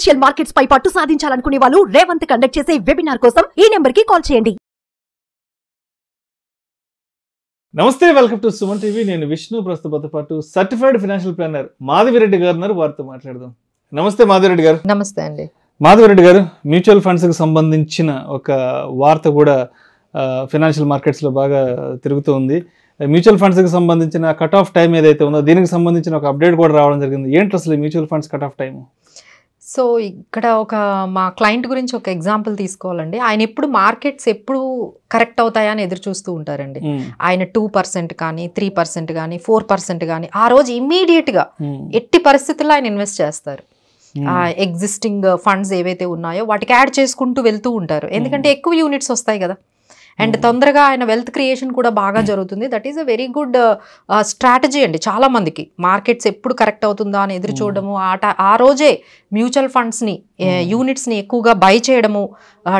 Financial markets పై పట్టు సాధించాలనుకునే వాళ్ళు రేవంత్ కండక్ట్ చేసే వెబినార్ కోసం ఈ నెంబర్ కి కాల్ చేయండి నమస్తే వెల్కమ్ టు సుమన్ టీవీ నేను విష్ణు ప్రస్తుత పాటు సర్టిఫైడ్ ఫైనాన్షియల్ ప్లానర్ మాధవిరెడ్డి గారు ఉన్నారు వారితో మాట్లాడదాం నమస్తే మాధవిరెడ్డి గారు నమస్తే అండి మాధవిరెడ్డి గారు మ్యూచువల్ ఫండ్స్ కి సంబంధించిన ఒక వార్త కూడా ఫైనాన్షియల్ మార్కెట్స్ లో బాగా తిరుగుతూ ఉంది మ్యూచువల్ కి సంబంధించిన కట్ ఆఫ్ టైం ఏదైతే ఉందో దీనికి సంబంధించిన ఒక అప్డేట్ కూడా రావడం జరిగింది ఏంటి అసలు mutual funds cut off time so ఇక్కడ ఒక మా క్లయింట్ గురించి ఒక ఎగ్జాంపుల్ తీసుకోవాలండి ఆయన ఎప్పుడు మార్కెట్స్ ఎప్పుడు కరెక్ట్ అవుతాయా అని ఎదురు చూస్తూ ఉంటారండి ఆయన టూ పర్సెంట్ కానీ త్రీ పర్సెంట్ కానీ ఫోర్ పర్సెంట్ కానీ ఆ రోజు ఇమ్మీడియట్గా ఎట్టి పరిస్థితుల్లో ఆయన ఇన్వెస్ట్ చేస్తారు ఎగ్జిస్టింగ్ ఫండ్స్ ఏవైతే ఉన్నాయో వాటికి యాడ్ చేసుకుంటూ వెళ్తూ ఉంటారు ఎందుకంటే ఎక్కువ యూనిట్స్ వస్తాయి కదా అండ్ hmm. తొందరగా ఆయన వెల్త్ క్రియేషన్ కూడా బాగా జరుగుతుంది that is a very good strategy అండి చాలా మందికి మార్కెట్స్ ఎప్పుడు కరెక్ట్ అవుతుందా అని ఎదురు hmm. చూడడము ఆట ఆ రోజే మ్యూచువల్ ఫండ్స్ని యూనిట్స్ని ఎక్కువగా బై చేయడము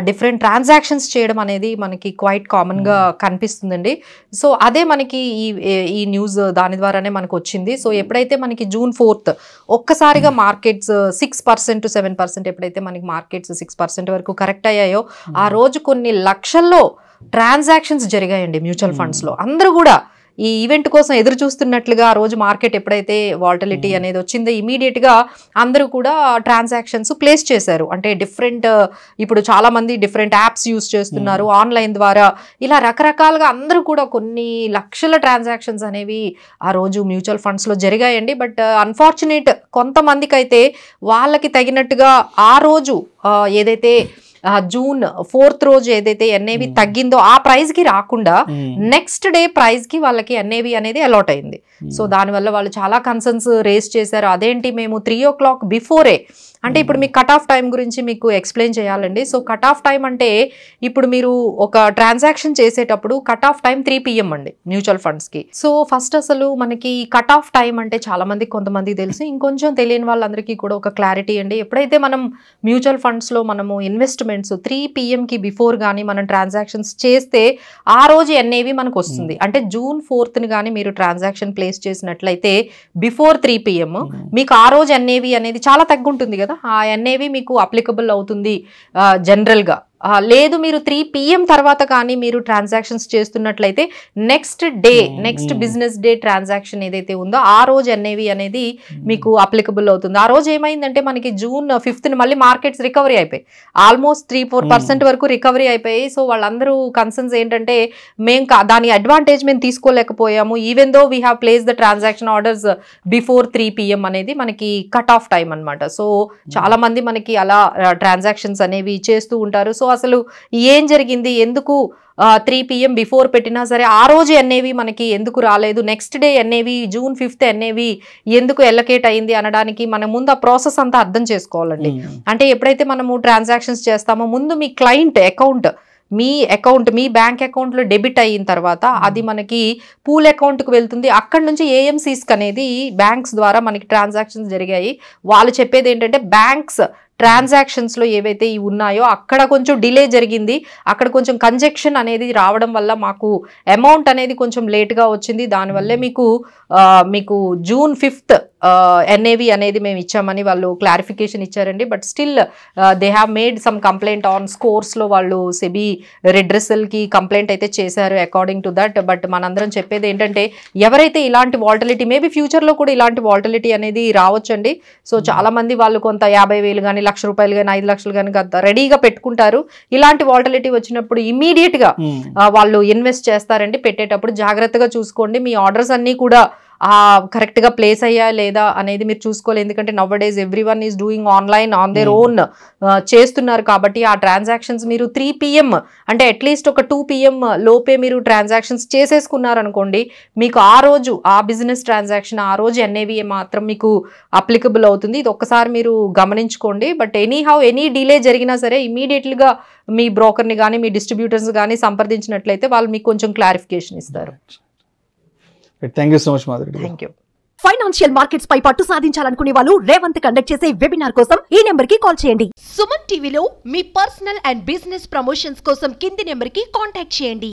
డిఫరెంట్ ట్రాన్సాక్షన్స్ చేయడం అనేది మనకి క్వైట్ కామన్గా hmm. కనిపిస్తుందండి సో అదే మనకి ఈ ఈ న్యూస్ దాని ద్వారానే మనకు వచ్చింది సో ఎప్పుడైతే మనకి జూన్ ఫోర్త్ ఒక్కసారిగా markets six percent seven percent ఎప్పుడైతే మనకి మార్కెట్స్ సిక్స్ పర్సెంట్ వరకు కరెక్ట్ అయ్యాయో ఆ రోజు కొన్ని లక్షల్లో ట్రాన్సాక్షన్స్ జరిగాయండి మ్యూచువల్ hmm. ఫండ్స్లో అందరూ కూడా ఈ ఈవెంట్ కోసం ఎదురు చూస్తున్నట్లుగా ఆ రోజు మార్కెట్ ఎప్పుడైతే వాల్టలిటీ hmm. అనేది వచ్చిందో ఇమీడియట్గా అందరూ కూడా ట్రాన్సాక్షన్స్ ప్లేస్ చేశారు అంటే డిఫరెంట్ ఇప్పుడు చాలామంది డిఫరెంట్ యాప్స్ యూస్ చేస్తున్నారు hmm. ఆన్లైన్ ద్వారా ఇలా రకరకాలుగా అందరూ కూడా కొన్ని లక్షల ట్రాన్సాక్షన్స్ అనేవి ఆ రోజు మ్యూచువల్ ఫండ్స్లో జరిగాయండి బట్ అన్ఫార్చునేట్ కొంతమందికి అయితే వాళ్ళకి తగినట్టుగా ఆ రోజు ఏదైతే జూన్ ఫోర్త్ రోజు ఏదైతే ఎన్ఏవి తగ్గిందో ఆ ప్రైజ్ కి రాకుండా నెక్స్ట్ డే ప్రైజ్ కి వాళ్ళకి ఎన్ఏవి అనేది అలాట్ అయింది సో దానివల్ల వాళ్ళు చాలా కన్సర్న్స్ రేస్ చేశారు అదేంటి మేము త్రీ ఓ క్లాక్ బిఫోరే అంటే ఇప్పుడు మీకు కట్ ఆఫ్ టైం గురించి మీకు ఎక్స్ప్లెయిన్ చేయాలండి సో కట్ ఆఫ్ టైం అంటే ఇప్పుడు మీరు ఒక ట్రాన్సాక్షన్ చేసేటప్పుడు cut off time three PM అండి మ్యూచువల్ ఫండ్స్ కి సో ఫస్ట్ అసలు మనకి కట్ ఆఫ్ టైం అంటే చాలా మంది కొంతమంది తెలుసు ఇంకొంచెం తెలియని వాళ్ళందరికీ కూడా ఒక క్లారిటీ అండి ఎప్పుడైతే మనం మ్యూచువల్ ఫండ్స్ లో మనము ఇన్వెస్ట్మెంట్స్ త్రీ పిఎం కి బిఫోర్ కానీ మనం ట్రాన్సాక్షన్స్ చేస్తే ఆ రోజు ఎన్ఏవి మనకు వస్తుంది hmm. అంటే జూన్ ఫోర్త్ని కానీ మీరు ట్రాన్సాక్షన్ ప్లేస్ చేసినట్లయితే బిఫోర్ త్రీ పిఎం మీకు ఆ రోజు ఎన్ఏవి అనేది చాలా తగ్గుంటుంది కదా కదా ఆ ఎన్ఏవి మీకు అప్లికబుల్ అవుతుంది జనరల్గా లేదు మీరు త్రీ పిఎం తర్వాత కానీ మీరు ట్రాన్సాక్షన్స్ చేస్తున్నట్లయితే next day next business day transaction ఏదైతే ఉందో ఆ రోజు ఎన్ఏవి అనేది hmm. మీకు అప్లికబుల్ అవుతుంది ఆ రోజు ఏమైందంటే మనకి జూన్ ఫిఫ్త్ మళ్ళీ మార్కెట్స్ రికవరీ అయిపోయాయి ఆల్మోస్ట్ త్రీ ఫోర్ పర్సెంట్ వరకు రికవరీ అయిపోయాయి సో వాళ్ళందరూ కన్సర్న్స్ ఏంటంటే మేము దాని అడ్వాంటేజ్ మేము తీసుకోలేకపోయాము even though we have place the transaction orders before three PM అనేది మనకి కట్ ఆఫ్ టైం అనమాట సో చాలా మంది మనకి అలా ట్రాన్సాక్షన్స్ అనేవి చేస్తూ ఉంటారు సో అసలు ఏం జరిగింది ఎందుకు త్రీ పిఎం బిఫోర్ పెట్టినా సరే ఆ రోజు ఎన్ఏవి మనకి ఎందుకు రాలేదు next day NAV June fifth NAV ఎందుకు ఎల్లకేట్ అయింది అనడానికి మనం ముందు ఆ ప్రాసెస్ అంతా అర్థం చేసుకోవాలండి అంటే ఎప్పుడైతే మనము ట్రాన్సాక్షన్స్ చేస్తామో ముందు మీ క్లయింట్ అకౌంట్ మీ అకౌంట్ మీ బ్యాంక్ అకౌంట్లో డెబిట్ అయిన తర్వాత అది మనకి పూల్ అకౌంట్కి వెళ్తుంది అక్కడ నుంచి ఏఎంసీస్కి అనేది బ్యాంక్స్ ద్వారా మనకి ట్రాన్సాక్షన్స్ జరిగాయి వాళ్ళు చెప్పేది ఏంటంటే బ్యాంక్స్ ట్రాన్సాక్షన్స్లో ఏవైతే ఉన్నాయో అక్కడ కొంచెం డిలే జరిగింది అక్కడ కొంచెం కంజెక్షన్ అనేది రావడం వల్ల మాకు అమౌంట్ అనేది కొంచెం లేట్గా వచ్చింది దానివల్లే మీకు మీకు జూన్ ఫిఫ్త్ ఎన్ఏవి అనేది మేము ఇచ్చామని వాళ్ళు క్లారిఫికేషన్ ఇచ్చారండి but still they have made some complaint on స్కోర్స్లో వాళ్ళు సెబీ రెడ్రెసల్కి కంప్లైంట్ అయితే చేశారు అకార్డింగ్ టు దట్ బట్ మనందరం చెప్పేది ఏంటంటే ఎవరైతే ఇలాంటి వాల్టలిటీ మేబీ ఫ్యూచర్లో కూడా ఇలాంటి వాల్టలిటీ అనేది రావచ్చండి సో hmm. చాలామంది వాళ్ళు కొంత యాభై వేలు కానీ లక్ష రూపాయలు కానీ ఐదు లక్షలు కానీ రెడీగా పెట్టుకుంటారు ఇలాంటి వాల్టలిటీ వచ్చినప్పుడు ఇమీడియట్గా hmm. వాళ్ళు ఇన్వెస్ట్ చేస్తారండి పెట్టేటప్పుడు జాగ్రత్తగా చూసుకోండి మీ ఆర్డర్స్ అన్నీ కూడా కరెక్ట్గా ప్లేస్ అయ్యా లేదా అనేది మీరు చూసుకోవాలి ఎందుకంటే nowadays everyone is doing online on their own చేస్తున్నారు కాబట్టి ఆ ట్రాన్సాక్షన్స్ మీరు త్రీ పిఎం అంటే అట్లీస్ట్ ఒక టూ పిఎం లోపే మీరు ట్రాన్సాక్షన్స్ చేసేసుకున్నారనుకోండి మీకు ఆ రోజు ఆ బిజినెస్ ట్రాన్సాక్షన్ ఆ రోజు ఎన్ఏవి మాత్రం మీకు అప్లికబుల్ అవుతుంది ఇది ఒక్కసారి మీరు గమనించుకోండి but anyhow any delay జరిగినా సరే ఇమీడియట్లీగా మీ బ్రోకర్ని కానీ మీ డిస్ట్రిబ్యూటర్స్ కానీ సంప్రదించినట్లయితే వాళ్ళు మీకు కొంచెం క్లారిఫికేషన్ ఇస్తారు thank you so much Madhuri thank you financial markets పై పట్టు సాధించాలనుకునే వాళ్ళు రేవంత్ కండక్ట్ చేసే వెబినార్ కోసం ఈ నెంబర్ కి కాల్ చేయండి సుమన్ టీవీలో మీ పర్సనల్ అండ్ బిజినెస్ ప్రమోషన్స్ కోసం కింది నెంబర్ కి కాంటాక్ట్ చేయండి